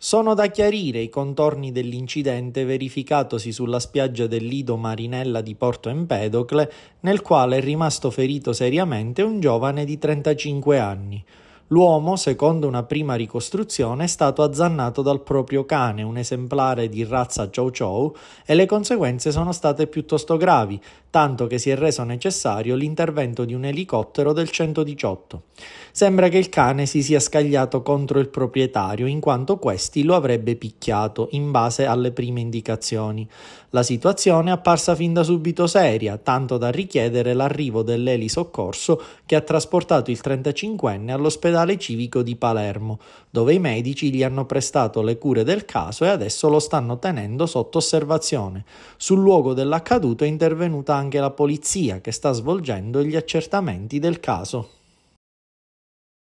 Sono da chiarire i contorni dell'incidente verificatosi sulla spiaggia del Lido Marinella di Porto Empedocle, nel quale è rimasto ferito seriamente un giovane di 35 anni. L'uomo, secondo una prima ricostruzione, è stato azzannato dal proprio cane, un esemplare di razza Chow Chow, e le conseguenze sono state piuttosto gravi, tanto che si è reso necessario l'intervento di un elicottero del 118. Sembra che il cane si sia scagliato contro il proprietario, in quanto questi lo avrebbe picchiato, in base alle prime indicazioni. La situazione è apparsa fin da subito seria, tanto da richiedere l'arrivo dell'elisoccorso che ha trasportato il 35enne all'ospedale all'ospedale civico di Palermo, dove i medici gli hanno prestato le cure del caso e adesso lo stanno tenendo sotto osservazione. Sul luogo dell'accaduto è intervenuta anche la polizia che sta svolgendo gli accertamenti del caso.